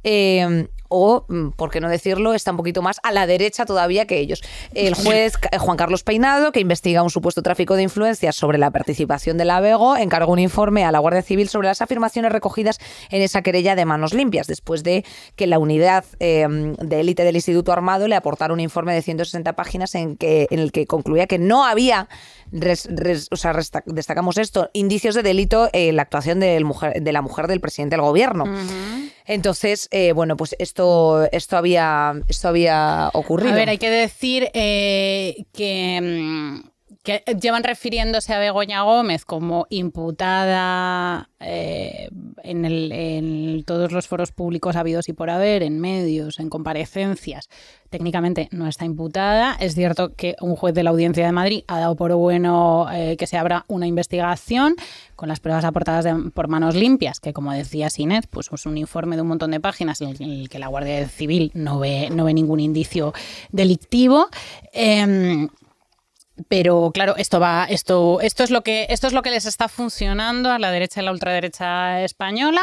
Eh, o, mm, por qué no decirlo, está un poquito más a la derecha todavía que ellos. El juez Juan Carlos Peinado, que investiga un supuesto tráfico de influencias sobre la participación de la encargó un informe a la Guardia Civil sobre las afirmaciones recogidas en esa querella de manos limpias, después de que la unidad em, de élite del Instituto Armado le aportara un informe de 160 páginas en, que, el que concluía que no había, o sea, destacamos esto, indicios de delito en la actuación de la mujer del presidente del gobierno. Entonces, eh, bueno, pues esto, esto, había, esto había ocurrido. A ver, hay que decir eh, que mm, que llevan refiriéndose a Begoña Gómez como imputada eh, en, todos los foros públicos habidos y por haber, en medios, en comparecencias. Técnicamente no está imputada. Es cierto que un juez de la Audiencia de Madrid ha dado por bueno eh, que se abra una investigación con las pruebas aportadas por manos limpias, que como decía Sinet, pues es un informe de un montón de páginas en el, que la Guardia Civil no ve, no ve ningún indicio delictivo. Em, pero claro, esto va, esto, esto es lo que, esto es lo que les está funcionando a la derecha y la ultraderecha española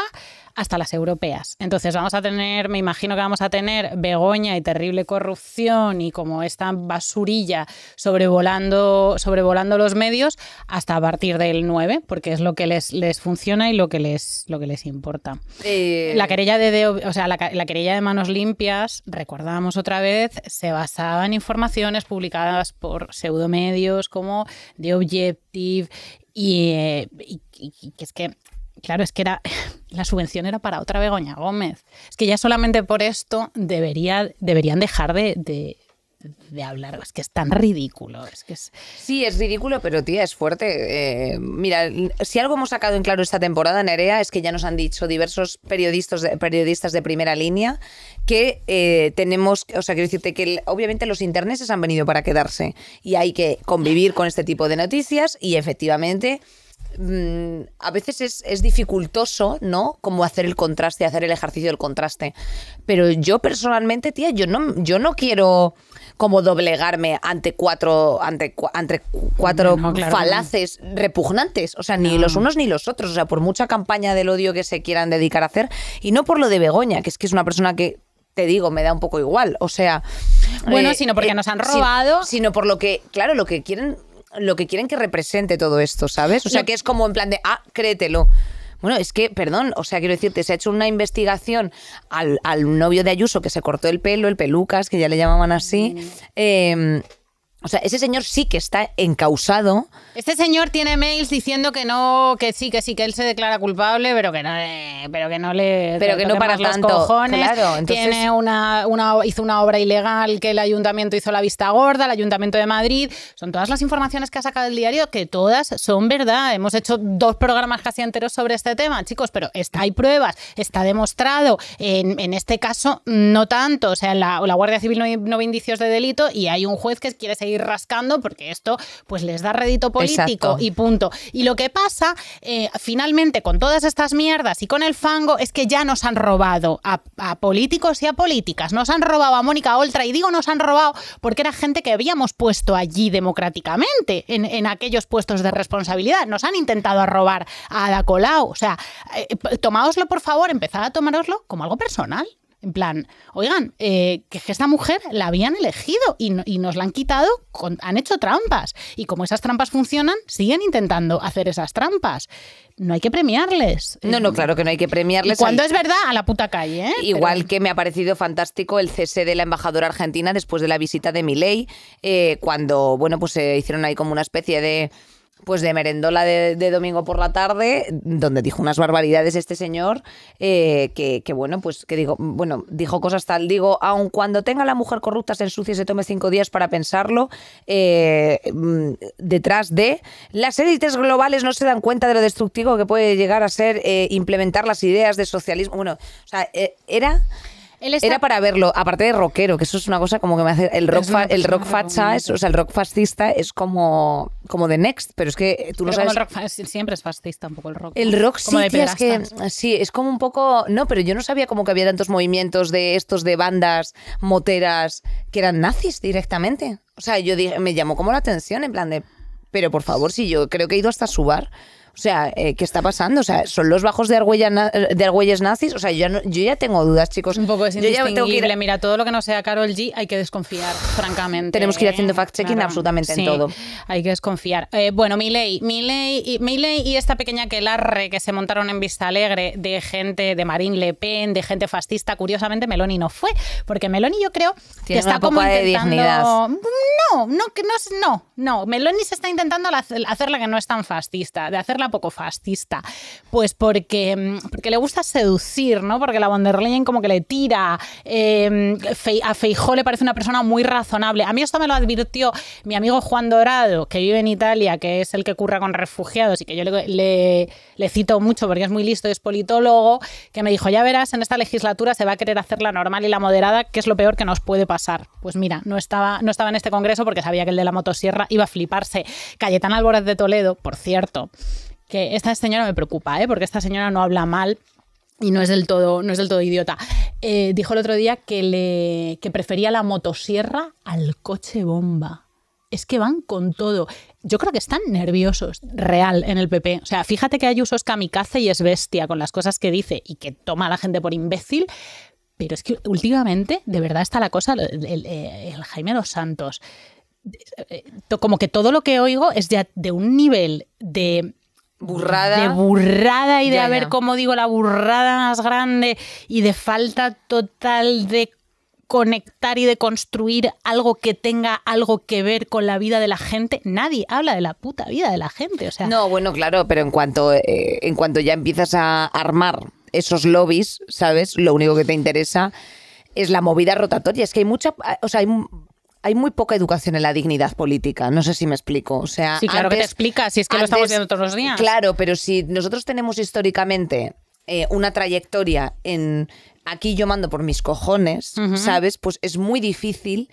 hasta las europeas. Entonces vamos a tener, me imagino que vamos a tener Begoña y terrible corrupción y como esta basurilla sobrevolando, sobrevolando los medios hasta a partir del 9, porque es lo que les, funciona y lo que les, lo que les importa. Eh. La querella de, o sea, la, querella de manos limpias, recordamos otra vez, se basaba en informaciones publicadas por pseudomedios como The Objective y, eh, y que es que claro, es que era, la subvención era para otra Begoña Gómez. Es que ya solamente por esto deberían dejar de, hablar. Es que es tan ridículo. Sí, es ridículo, pero tía, es fuerte. Eh, mira, si algo hemos sacado en claro esta temporada, Nerea, es que ya nos han dicho diversos periodistas de, primera línea que eh, tenemos, o sea, quiero decirte que obviamente los interneses han venido para quedarse y hay que convivir con este tipo de noticias y efectivamente Mm, a veces es, dificultoso, ¿no? Como hacer el contraste, hacer el ejercicio del contraste. Pero yo personalmente, tía, yo no, yo no quiero como doblegarme ante cuatro, ante, ante cuatro falaces repugnantes. O sea, ni los unos ni los otros. O sea, por mucha campaña del odio que se quieran dedicar a hacer. Y no por lo de Begoña, que es que es una persona que te digo, me da un poco igual. O sea. Bueno, eh, sino porque eh, nos han robado. sino, por lo que, claro, lo que quieren lo que quieren que represente todo esto, ¿sabes? O sea, que es como en plan de, ah, créetelo. Bueno, es que, perdón, o sea, quiero decirte, se ha hecho una investigación al, novio de Ayuso que se cortó el pelo, el pelucas, que ya le llamaban así. Eh, o sea, ese señor sí que está encausado. Este señor tiene mails diciendo que no, que sí, que sí, que él se declara culpable, pero que no le, pero que no le, pero que no para tanto. cojones. tiene una, una, hizo una obra ilegal que el ayuntamiento hizo la vista gorda, el ayuntamiento de Madrid. Son todas las informaciones que ha sacado el diario que todas son verdad. Hemos hecho dos programas casi enteros sobre este tema, chicos, pero está, hay pruebas, está demostrado. En, en, este caso no tanto, o sea, la, la Guardia Civil no, no ve indicios de delito y hay un juez que quiere seguir ir rascando porque esto pues les da rédito político y punto. Y lo que pasa eh, finalmente con todas estas mierdas y con el fango es que ya nos han robado a, políticos y a políticas, nos han robado a Mónica Oltra y digo nos han robado porque era gente que habíamos puesto allí democráticamente en, aquellos puestos de responsabilidad, nos han intentado robar a Ada Colau, o sea, eh, tomáoslo por favor, empezad a tomároslo como algo personal. En plan, oigan, eh, que esta mujer la habían elegido y, nos la han quitado, han hecho trampas. Y como esas trampas funcionan, siguen intentando hacer esas trampas. No hay que premiarles. No, no, eh, claro que no hay que premiarles. cuando es verdad, a la puta calle. ¿eh? Igual que me ha parecido fantástico el cese de la embajadora argentina después de la visita de Milei, cuando, bueno, pues se hicieron ahí como una especie de pues de merendola de, domingo por la tarde, donde dijo unas barbaridades este señor, eh, que, que, bueno, pues que digo, bueno, dijo cosas tal, digo, aun cuando tenga la mujer corrupta, se ensucie, se tome cinco días para pensarlo, eh, mm, detrás de las élites globales no se dan cuenta de lo destructivo que puede llegar a ser eh, implementar las ideas de socialismo. Bueno, o sea, era era para verlo, aparte de rockero, que eso es una cosa como que me hace. El rock, el rock facha, o sea, el rock fascista es como, como The Next, pero es que tú no sabes. el rock siempre es fascista un poco el rock. El rock sí, es que. Sí, es como un poco. No, pero yo no sabía como que había tantos movimientos de estos de bandas moteras que eran nazis directamente. O sea, yo me llamó como la atención, en plan de. Pero por favor, si yo creo que he ido hasta su bar. O sea, eh, ¿qué está pasando? O sea, ¿son los bajos de, Argüella, de Argüelles nazis? O sea, yo ya, yo ya tengo dudas, chicos. Un poco es yo ya Mira, todo lo que no sea Carol G hay que desconfiar, francamente. Tenemos que ir haciendo fact-checking absolutamente en todo. Hay que desconfiar. Eh, bueno, Milei, Milei y, y esta pequeña quelarre que se montaron en Vista Alegre de gente de Marine Le Pen, de gente fascista. Curiosamente, Meloni no fue, porque Meloni yo creo que está como intentando... no, no, no, no, no. Meloni se está intentando la que no es tan fascista, de hacer poco fascista? Pues porque, mm, porque le gusta seducir, ¿no? Porque la von der como que le tira. Em, a Feijó le parece una persona muy razonable. A mí esto me lo advirtió mi amigo Juan Dorado, que vive en Italia, que es el que curra con refugiados y que yo le, cito mucho porque es muy listo, es politólogo, que me dijo, ya verás, en esta legislatura se va a querer hacer la normal y la moderada, que es lo peor que nos puede pasar. Pues mira, no estaba, no estaba en este congreso porque sabía que el de la motosierra iba a fliparse. Cayetán Álvarez de Toledo, por cierto, que esta señora me preocupa, ¿eh? porque esta señora no habla mal y no es del todo, no es del todo idiota. Eh, dijo el otro día que, le, que prefería la motosierra al coche bomba. Es que van con todo. Yo creo que están nerviosos, real, en el PP. O sea, fíjate que hay usos kamikaze y es bestia con las cosas que dice y que toma a la gente por imbécil, pero es que últimamente, de verdad, está la cosa, eh, el, Jaime Los Santos. Como que todo lo que oigo es ya de un nivel de burrada. De burrada y de haber, como digo la burrada más grande y de falta total de conectar y de construir algo que tenga algo que ver con la vida de la gente. Nadie habla de la puta vida de la gente, o sea. No, bueno, claro, pero en cuanto eh, en cuanto ya empiezas a armar esos lobbies, ¿sabes? Lo único que te interesa es la movida rotatoria. Es que hay mucha, ah, o sea, hay hay muy poca educación en la dignidad política. No sé si me explico. O sea, sí, claro que te explicas, si es que lo estamos viendo todos los días. Claro, pero si nosotros tenemos históricamente eh, una trayectoria en aquí yo mando por mis cojones, ¿sabes? Pues es muy difícil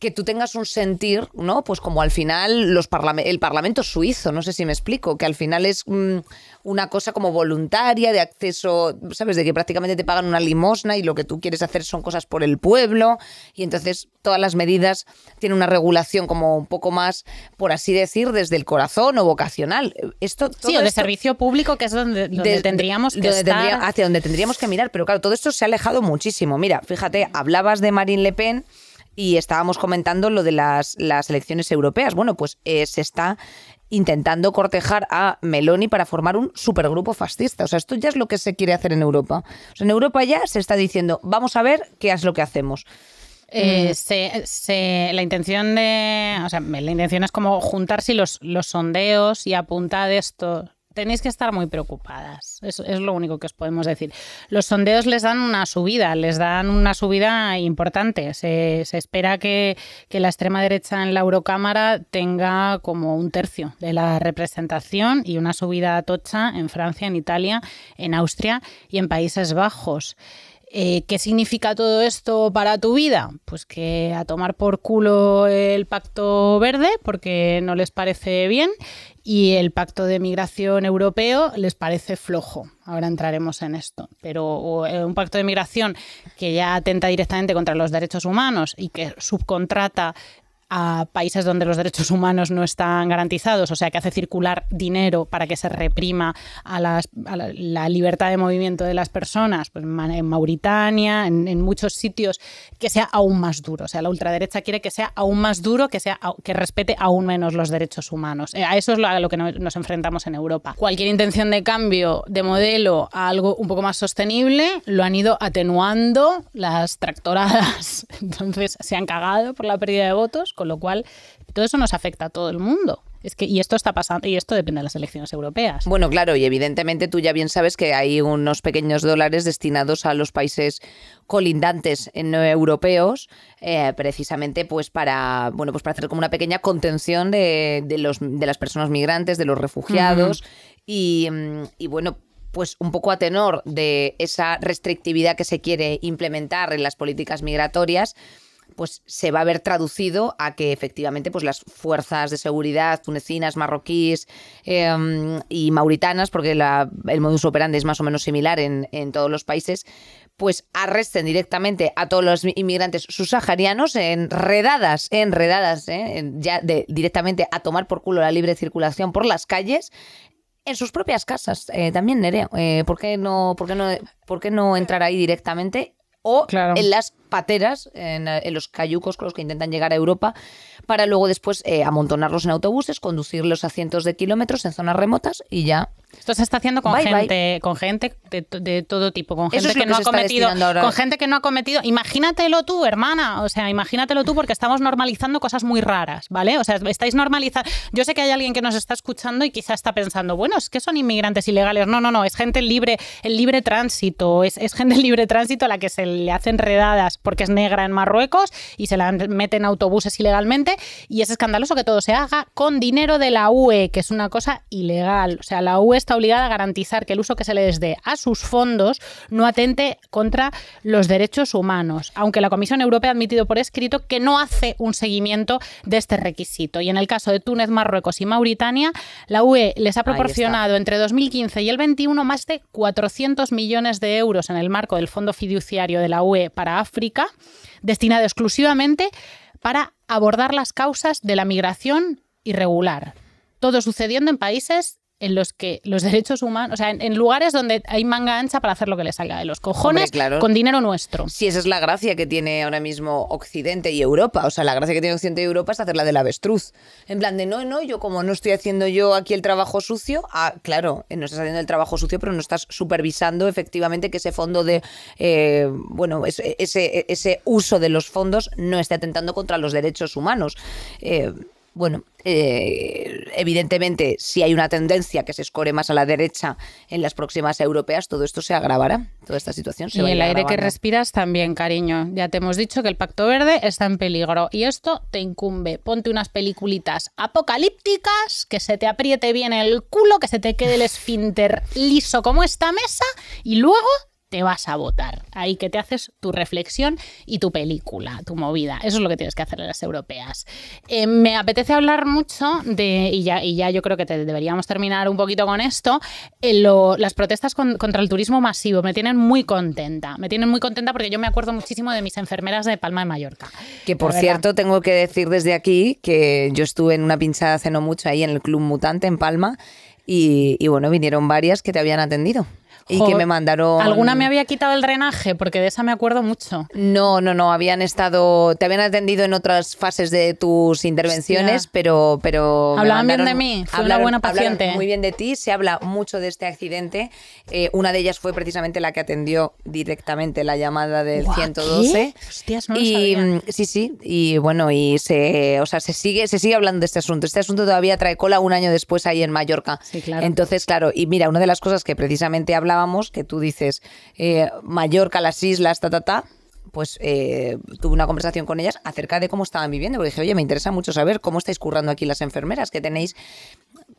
que tú tengas un sentir, ¿no? Pues como al final los el Parlamento suizo, no sé si me explico, que al final es mm, una cosa como voluntaria, de acceso, ¿sabes? De que prácticamente te pagan una limosna y lo que tú quieres hacer son cosas por el pueblo y entonces todas las medidas tienen una regulación como un poco más, por así decir, desde el corazón o vocacional. Esto, sí, o de servicio público, que es donde, tendríamos que hacia donde tendríamos que mirar, pero claro, todo esto se ha alejado muchísimo. Mira, fíjate, hablabas de Marine Le Pen y estábamos comentando lo de las, elecciones europeas. Bueno, pues eh, se está intentando cortejar a Meloni para formar un supergrupo fascista. O sea, esto ya es lo que se quiere hacer en Europa. en Europa ya se está diciendo, vamos a ver qué es lo que hacemos. Eh, eh, la intención de. la intención es como juntarse los, los sondeos y apuntar esto tenéis que estar muy preocupadas. Es, es lo único que os podemos decir. Los sondeos les dan una subida, les dan una subida importante. Se, espera que, que, la extrema derecha en la Eurocámara tenga como un tercio de la representación y una subida tocha en Francia, en Italia, en Austria y en Países Bajos. Eh, ¿Qué significa todo esto para tu vida? Pues que a tomar por culo el pacto verde, porque no les parece bien, y el pacto de migración europeo les parece flojo. Ahora entraremos en esto. Pero eh, un pacto de migración que ya atenta directamente contra los derechos humanos y que subcontrata a países donde los derechos humanos no están garantizados, o sea, que hace circular dinero para que se reprima a, la, libertad de movimiento de las personas, pues en Mauritania, en, muchos sitios, que sea aún más duro. O sea, la ultraderecha quiere que sea aún más duro, que, sea, que respete aún menos los derechos humanos. Eh, a eso es a lo que nos enfrentamos en Europa. Cualquier intención de cambio de modelo a algo un poco más sostenible lo han ido atenuando las tractoradas. Entonces se han cagado por la pérdida de votos con lo cual todo eso nos afecta a todo el mundo. Es que, y esto está pasando, y esto depende de las elecciones europeas. Bueno, claro, y evidentemente tú ya bien sabes que hay unos pequeños dólares destinados a los países colindantes no eh, europeos, eh, precisamente pues para, bueno, pues para hacer como una pequeña contención de, los, de las personas migrantes, de los refugiados, y bueno, pues un poco a tenor de esa restrictividad que se quiere implementar en las políticas migratorias pues se va a ver traducido a que efectivamente pues las fuerzas de seguridad tunecinas, marroquíes em, y mauritanas, porque el modus operandi es más o menos similar en, todos los países, pues arresten directamente a todos los inmigrantes subsaharianos enredadas, enredadas, ¿eh? ya directamente a tomar por culo la libre circulación por las calles, en sus propias casas, eh, también Nereo. Eh, ¿por, qué no, por, no, ¿Por qué no entrar ahí directamente o en las pateras, eh, en, los cayucos con los que intentan llegar a Europa, para luego después eh, amontonarlos en autobuses, conducirlos a cientos de kilómetros en zonas remotas y ya esto se está haciendo con gente, con gente de, todo tipo, con gente que, no ha cometido, con gente que no ha cometido. Imagínatelo tú, hermana. O sea, imagínatelo tú, porque estamos normalizando cosas muy raras, ¿vale? O sea, estáis normalizando. Yo sé que hay alguien que nos está escuchando y quizás está pensando, bueno, es que son inmigrantes ilegales. No, no, no, es gente libre, el libre tránsito, es, gente libre tránsito a la que se le hacen redadas porque es negra en Marruecos y se la meten autobuses ilegalmente. Y es escandaloso que todo se haga con dinero de la UE, que es una cosa ilegal. O sea, la UE está obligada a garantizar que el uso que se les dé a sus fondos no atente contra los derechos humanos, aunque la Comisión Europea ha admitido por escrito que no hace un seguimiento de este requisito. Y en el caso de Túnez, Marruecos y Mauritania, la UE les ha proporcionado entre 2015 y el 21 más de 400 millones de euros en el marco del Fondo Fiduciario de la UE para África, destinado exclusivamente para abordar las causas de la migración irregular. Todo sucediendo en países en los que los derechos humanos, o sea, en, lugares donde hay manga ancha para hacer lo que le salga de los cojones con dinero nuestro. Sí, esa es la gracia que tiene ahora mismo Occidente y Europa, o sea, la gracia que tiene Occidente y Europa es hacer la del avestruz. En plan de, no, no, yo como no estoy haciendo yo aquí el trabajo sucio, ah, claro, eh, no estás haciendo el trabajo sucio, pero no estás supervisando efectivamente que ese fondo de, eh, bueno, ese, ese, uso de los fondos no esté atentando contra los derechos humanos. Eh, bueno, eh, evidentemente, si hay una tendencia que se escore más a la derecha en las próximas europeas, todo esto se agravará, toda esta situación se Y el aire que respiras también, cariño. Ya te hemos dicho que el Pacto Verde está en peligro y esto te incumbe. Ponte unas peliculitas apocalípticas, que se te apriete bien el culo, que se te quede el esfínter liso como esta mesa y luego te vas a votar. Ahí que te haces tu reflexión y tu película, tu movida. Eso es lo que tienes que hacer en las europeas. Eh, me apetece hablar mucho de, y ya, yo creo que deberíamos terminar un poquito con esto, eh, las protestas contra el turismo masivo. Me tienen muy contenta. Me tienen muy contenta porque yo me acuerdo muchísimo de mis enfermeras de Palma de Mallorca. Que por cierto, tengo que decir desde aquí que yo estuve en una pinchada hace no mucho ahí en el Club Mutante en Palma. y bueno, vinieron varias que te habían atendido y que me mandaron... ¿Alguna me había quitado el drenaje? Porque de esa me acuerdo mucho. No, no, no, habían estado... Te habían atendido en otras fases de tus intervenciones, pero... pero Hablaban bien de mí, fue una buena paciente. Muy bien de ti, se habla mucho de este accidente. Eh, una de ellas fue precisamente la que atendió directamente la llamada del 112. Hostias, no lo y, mm, Sí, sí, y bueno, y se, o sea, se, sigue, se sigue hablando de este asunto. Este asunto todavía trae cola un año después ahí en Mallorca. Sí, claro. Entonces, claro, y mira, una de las cosas que precisamente hablaba que tú dices eh, Mallorca, las islas, ta, ta, ta, pues eh, tuve una conversación con ellas acerca de cómo estaban viviendo, porque dije, oye, me interesa mucho saber cómo estáis currando aquí las enfermeras, que tenéis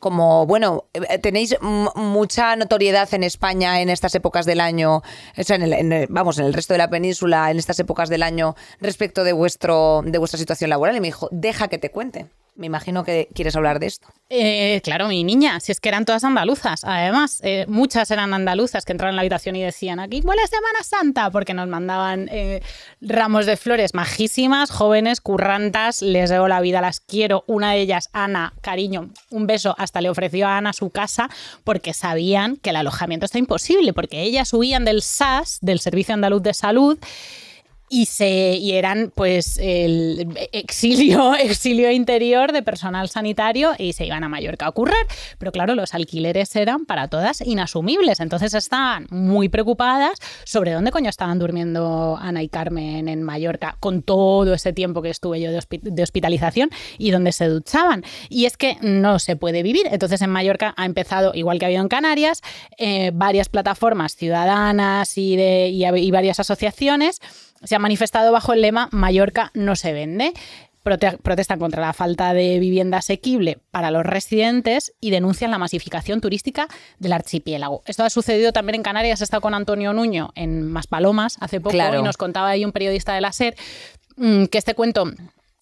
como, bueno, eh, tenéis mucha notoriedad en España en estas épocas del año, o sea, en el, en vamos, en el resto de la península, en estas épocas del año, respecto de, vuestro, de vuestra situación laboral. Y me dijo, deja que te cuente. Me imagino que quieres hablar de esto. Eh, claro, mi niña, si es que eran todas andaluzas. Además, eh, muchas eran andaluzas que entraron en la habitación y decían, aquí Buena Semana Santa, porque nos mandaban eh, ramos de flores majísimas, jóvenes, currantas, les debo la vida, las quiero. Una de ellas, Ana, cariño, un beso, hasta le ofreció a Ana su casa porque sabían que el alojamiento está imposible, porque ellas huían del SAS, del Servicio Andaluz de Salud, y, eran pues el exilio, exilio interior de personal sanitario y se iban a Mallorca a currar. Pero claro, los alquileres eran para todas inasumibles, entonces estaban muy preocupadas sobre dónde coño estaban durmiendo Ana y Carmen en Mallorca con todo ese tiempo que estuve yo de, hospitalización y dónde se duchaban. Y es que no se puede vivir. Entonces en Mallorca ha empezado, igual que ha habido en Canarias, eh, varias plataformas ciudadanas y, de, y varias asociaciones se ha manifestado bajo el lema Mallorca no se vende. protestan contra la falta de vivienda asequible para los residentes y denuncian la masificación turística del archipiélago. Esto ha sucedido también en Canarias, he estado con Antonio Nuño en Maspalomas hace poco y nos contaba ahí un periodista de la SER mm, que este cuento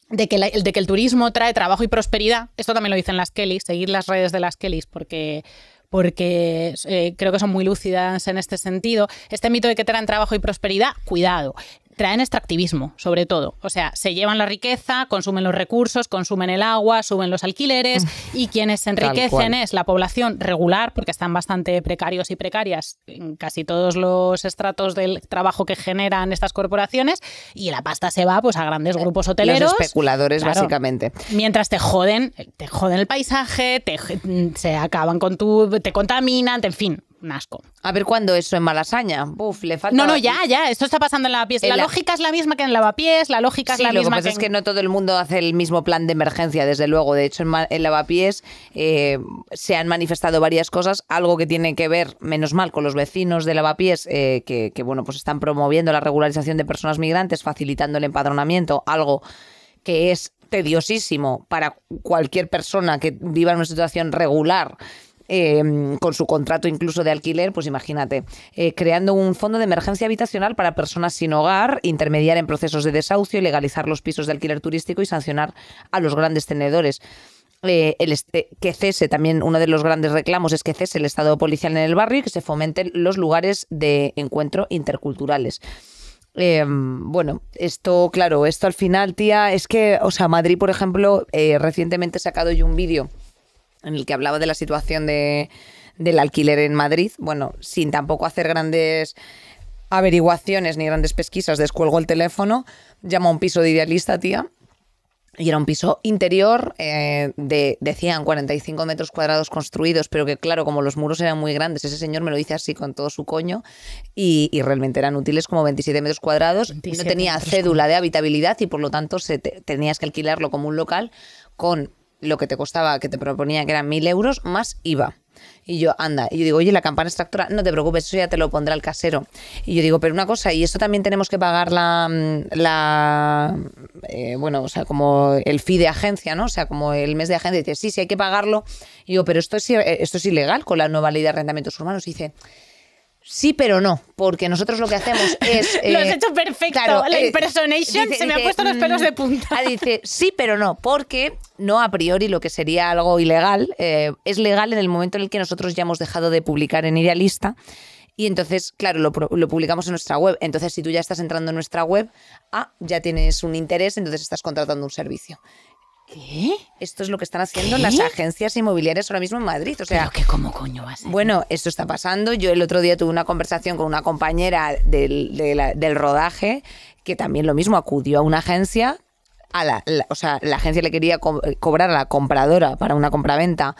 de que, de que, el turismo trae trabajo y prosperidad, esto también lo dicen las Kellys, seguir las redes de las Kellys porque porque eh, creo que son muy lúcidas en este sentido. Este mito de que traen trabajo y prosperidad, cuidado traen extractivismo, sobre todo. O sea, se llevan la riqueza, consumen los recursos, consumen el agua, suben los alquileres mm. y quienes se enriquecen es la población regular, porque están bastante precarios y precarias en casi todos los estratos del trabajo que generan estas corporaciones y la pasta se va pues a grandes eh, grupos hoteleros. especuladores, básicamente. Mientras te joden, te joden el paisaje, mm, se acaban con tu, te contaminan, en fin, a ver cuándo eso en Malasaña. No, no, ya, ya. Esto está pasando en Lavapiés. la, lógica es la misma que en Lavapiés, la lógica es la misma. Que que es que no todo el mundo hace el mismo plan de emergencia, desde luego. De hecho, en, Lavapiés eh, se han manifestado varias cosas, algo que tiene que ver, menos mal, con los vecinos de Lavapiés, eh, que, bueno, pues están promoviendo la regularización de personas migrantes, facilitando el empadronamiento, algo que es tediosísimo para cualquier persona que viva en una situación regular Em, con su contrato incluso de alquiler, pues imagínate, eh, creando un fondo de emergencia habitacional para personas sin hogar, intermediar en procesos de desahucio, legalizar los pisos de alquiler turístico y sancionar a los grandes tenedores. Eh, este, que cese también uno de los grandes reclamos es que cese el estado policial en el barrio y que se fomenten los lugares de encuentro interculturales. Em, bueno, esto, claro, esto al final, tía, es que, o sea, Madrid, por ejemplo, eh, recientemente he sacado yo un vídeo en el que hablaba de la situación del alquiler en Madrid. Bueno, sin tampoco hacer grandes averiguaciones ni grandes pesquisas, descuelgo el teléfono, llamo a un piso de idealista, tía. Y era un piso interior eh, de, decían, 45 metros cuadrados construidos, pero que claro, como los muros eran muy grandes, ese señor me lo dice así con todo su coño y, realmente eran útiles como 27 metros cuadrados. y no tenía cédula de habitabilidad y por lo tanto se tenías que alquilarlo como un local con lo que te costaba, que te proponía que eran mil euros, más IVA. Y yo, anda, y yo digo, oye, la campana extractora, no te preocupes, eso ya te lo pondrá el casero. Y yo digo, pero una cosa, y eso también tenemos que pagar la, mm, eh, bueno, o sea, como el fee de agencia, ¿no? O sea, como el mes de agencia, dice, sí, sí, hay que pagarlo. Y yo, pero esto es, eh, esto es ilegal con la nueva ley de arrendamientos urbanos. Y dice, Sí, pero no, porque nosotros lo que hacemos es. lo has eh, hecho perfecto. la eh, impersonation se me ha puesto los pelos de mm, punta. Ah, dice, sí, pero no, porque no a priori lo que sería algo ilegal eh, es legal en el momento en el que nosotros ya hemos dejado de publicar en Idealista. Y entonces, claro, lo, lo, publicamos en nuestra web. Entonces, si tú ya estás entrando en nuestra web, ah, ya tienes un interés, entonces estás contratando un servicio. ¿Qué? Esto es lo que están haciendo las agencias inmobiliarias ahora mismo en Madrid. O sea, ¿Pero que coño va a ser? Bueno, esto está pasando. Yo el otro día tuve una conversación con una compañera del, rodaje que también lo mismo acudió a una agencia. A la, o sea, la agencia le quería eh, cobrar a la compradora para una compraventa.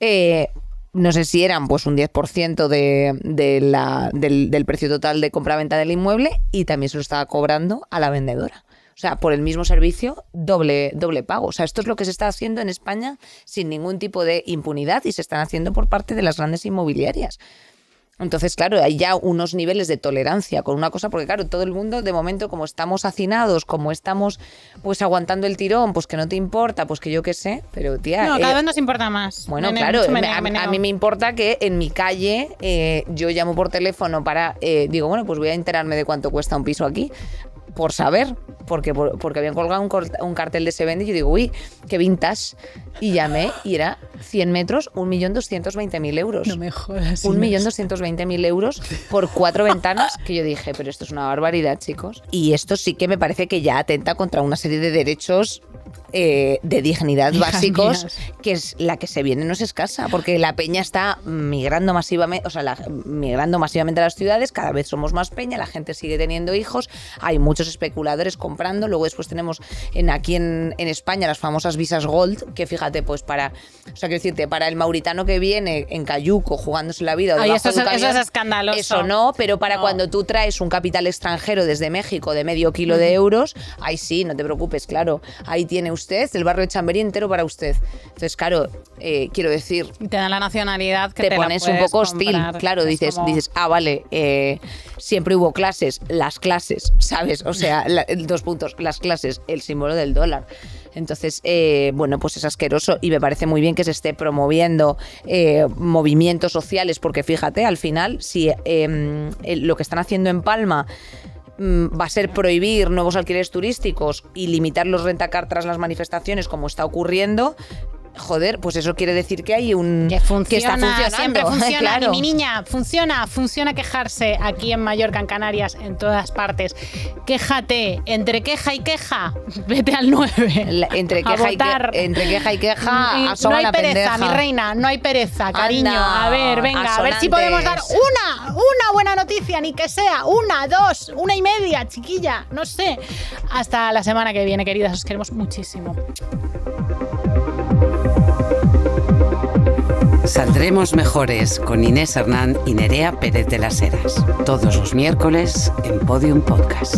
Eh, no sé si eran pues un 10% del, del, precio total de compraventa del inmueble y también se lo estaba cobrando a la vendedora. O sea, por el mismo servicio, doble, doble pago. O sea, esto es lo que se está haciendo en España sin ningún tipo de impunidad y se están haciendo por parte de las grandes inmobiliarias. Entonces, claro, hay ya unos niveles de tolerancia con una cosa, porque claro, todo el mundo de momento como estamos hacinados, como estamos pues aguantando el tirón, pues que no te importa, pues que yo qué sé, pero tía... No, cada eh, vez nos importa más. Bueno, claro, a, mí me importa que en mi calle eh, yo llamo por teléfono para, eh, digo, bueno, pues voy a enterarme de cuánto cuesta un piso aquí, por saber, porque, habían colgado un, cartel de se vende y yo digo, uy, qué vintage. Y llamé y era 100 metros, 1.220.000 euros. No me jodas. 1.220.000 euros por cuatro ventanas que yo dije, pero esto es una barbaridad, chicos. Y esto sí que me parece que ya atenta contra una serie de derechos eh, de dignidad básicos, que es la que se viene no es escasa, porque la peña está migrando masivamente, o sea, migrando masivamente a las ciudades, cada vez somos más peña, la gente sigue teniendo hijos, hay muchos especuladores comprando, luego después tenemos en, aquí en, España las famosas visas gold, que fíjate, pues para, sea, decirte, para el mauritano que viene en Cayuco jugándose la vida, eso, no, pero para cuando tú traes un capital extranjero desde México de medio kilo de euros, ahí sí, no te preocupes, claro, ahí tiene usted el barrio de Chamberí entero para usted. Entonces, claro, eh, quiero decir... Te dan la nacionalidad que te, pones un poco hostil, claro, dices, dices, ah, vale, eh, siempre hubo clases, las clases, ¿sabes? O sea, dos puntos, las clases, el símbolo del dólar. Entonces, eh, bueno, pues es asqueroso y me parece muy bien que se esté promoviendo movimientos sociales, porque fíjate, al final, si em, lo que están haciendo en Palma Mm, va a ser prohibir nuevos alquileres turísticos y limitar los rentacar tras las manifestaciones como está ocurriendo, joder, pues eso quiere decir que hay un... Que funciona, siempre funciona. Y Mi niña, funciona, funciona quejarse aquí en Mallorca, en Canarias, en todas partes. Quéjate, entre queja y queja, vete al 9. entre, queja y entre, queja y queja, mm, No hay pereza, mi reina, no hay pereza, cariño. a ver, venga, a ver si podemos dar una, una buena noticia, ni que sea, una, dos, una y media, chiquilla, no sé. Hasta la semana que viene, queridas, os queremos muchísimo. Saldremos mejores con Inés Hernán y Nerea Pérez de las Heras. Todos los miércoles en Podium Podcast.